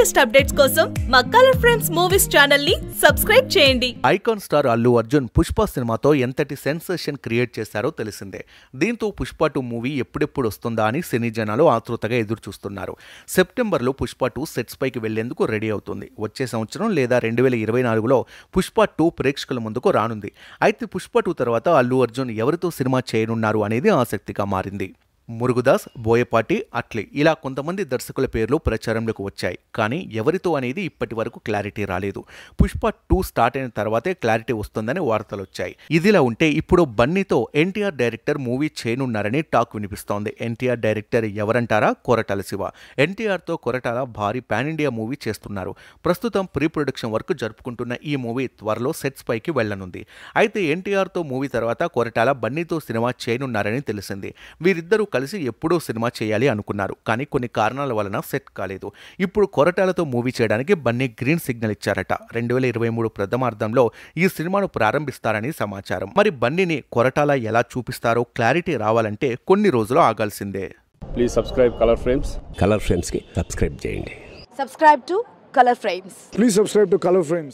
latest updates కోసం మా colour friends movies channel ని సబ్స్క్రైబ్ చేయండి ఐకాన్ స్టార్ అల్లు అర్జున్ పుష్ప సినిమాతో ఎంతటి సెన్సేషన్ క్రియేట్ చేశారో తెలిసిందే దీంతో పుష్ప టూ మూవీ ఎప్పుడెప్పుడు వస్తుందా అని సినీ జనాలు ఆతృతగా ఎదురు చూస్తున్నారు సెప్టెంబర్లో పుష్ప టూ సెట్స్ పైకి వెళ్లేందుకు రెడీ అవుతుంది వచ్చే సంవత్సరం లేదా రెండు వేల ఇరవై నాలుగులో పుష్ప టూ ప్రేక్షకుల ముందుకు రానుంది అయితే పుష్ప టూ తర్వాత అల్లు అర్జున్ ఎవరితో సినిమా చేయనున్నారు అనేది ఆసక్తిగా మారింది మురుగుదాస్ బోయపాటి అట్లే ఇలా కొంతమంది దర్శకుల పేర్లు ప్రచారంలోకి వచ్చాయి కానీ ఎవరితో అనేది ఇప్పటి వరకు క్లారిటీ రాలేదు పుష్ప టూ స్టార్ట్ అయిన తర్వాతే క్లారిటీ వస్తుందని వార్తలు వచ్చాయి ఇదిలా ఉంటే ఇప్పుడు బన్నీతో ఎన్టీఆర్ డైరెక్టర్ మూవీ చేయనున్నారని టాక్ వినిపిస్తోంది ఎన్టీఆర్ డైరెక్టర్ ఎవరంటారా కొరటాల శివ ఎన్టీఆర్తో కొరటాల భారీ పాన్ ఇండియా మూవీ చేస్తున్నారు ప్రస్తుతం ప్రీ ప్రొడక్షన్ వరకు జరుపుకుంటున్న ఈ మూవీ త్వరలో సెట్స్ పైకి వెళ్లనుంది అయితే ఎన్టీఆర్తో మూవీ తర్వాత కొరటాల బన్నీతో సినిమా చేయనున్నారని తెలిసింది వీరిద్దరూ కలిసి ఎప్పుడో సినిమా చేయాలి అనుకున్నారు కానీ కొన్ని కారణాల వలన సెట్ కాలేదు ఇప్పుడు కొరటాలతో మూవీ చేయడానికి బన్నీ గ్రీన్ సిగ్నల్ ఇచ్చారట రెండు వేల ఇరవై మూడు ప్రథమార్థంలో ఈ సినిమాను ప్రారంభిస్తారని సమాచారం మరి బన్నీని కొరటాల ఎలా చూపిస్తారో క్లారిటీ రావాలంటే కొన్ని రోజులు ఆగాల్సిందే please subscribe colour frames colour కి సబ్స్క్రైబ్ చేయండి subscribe to colour frames please subscribe to colour frames